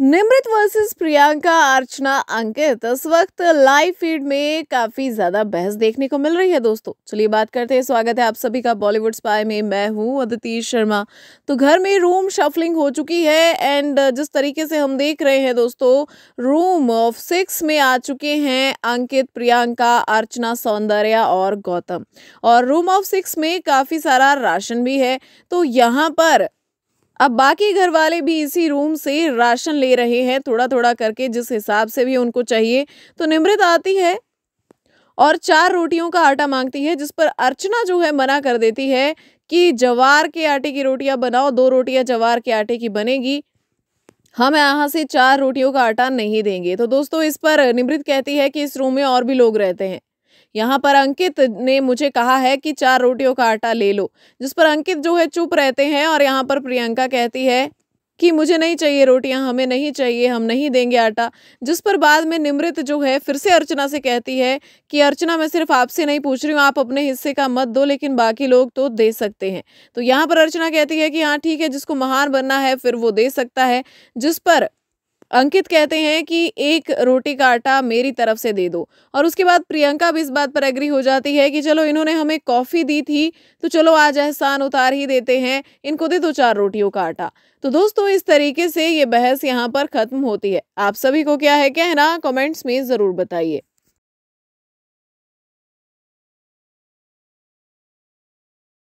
Nimrit versus Priyanka Archana Ankit इस वक्त live feed में काफी ज्यादा बहस देखने को मिल रही है दोस्तों चलिए बात करते हैं स्वागत है आप सभी का बॉलीवुड स्पाई में मैं हूं अदिति शर्मा तो घर में रूम शफलिंग हो चुकी है एंड जिस तरीके से हम देख रहे हैं दोस्तों रूम ऑफ सिक्स में आ चुके हैं अंकित प्रियंका अर्चना सौंदर्या और गौतम और रूम ऑफ सिक्स में काफी सारा राशन भी है तो यहाँ पर अब बाकी घर वाले भी इसी रूम से राशन ले रहे हैं थोड़ा थोड़ा करके जिस हिसाब से भी उनको चाहिए तो निमृत आती है और चार रोटियों का आटा मांगती है जिस पर अर्चना जो है मना कर देती है कि जवार के आटे की रोटियां बनाओ दो रोटियां जवार के आटे की बनेगी हम यहाँ से चार रोटियों का आटा नहीं देंगे तो दोस्तों इस पर निमृत कहती है कि इस रूम में और भी लोग रहते हैं यहाँ पर अंकित ने मुझे कहा है कि चार रोटियों का आटा ले लो जिस पर अंकित जो है चुप रहते हैं और यहाँ पर प्रियंका कहती है कि मुझे नहीं चाहिए रोटियां हमें नहीं चाहिए हम नहीं देंगे आटा जिस पर बाद में निमृत जो है फिर से अर्चना से कहती है कि अर्चना मैं सिर्फ आपसे नहीं पूछ रही हूँ आप अपने हिस्से का मत दो लेकिन बाकी लोग तो दे सकते हैं तो यहाँ पर अर्चना कहती है कि हाँ ठीक है जिसको महान बनना है फिर वो दे सकता है जिस पर अंकित कहते हैं कि एक रोटी का आटा मेरी तरफ से दे दो और उसके बाद प्रियंका भी इस बात पर एग्री हो जाती है कि चलो इन्होंने हमें कॉफ़ी दी थी तो चलो आज एहसान उतार ही देते हैं इनको दे दो चार रोटियों का आटा तो दोस्तों इस तरीके से ये बहस यहाँ पर ख़त्म होती है आप सभी को क्या है कहना कमेंट्स में ज़रूर बताइए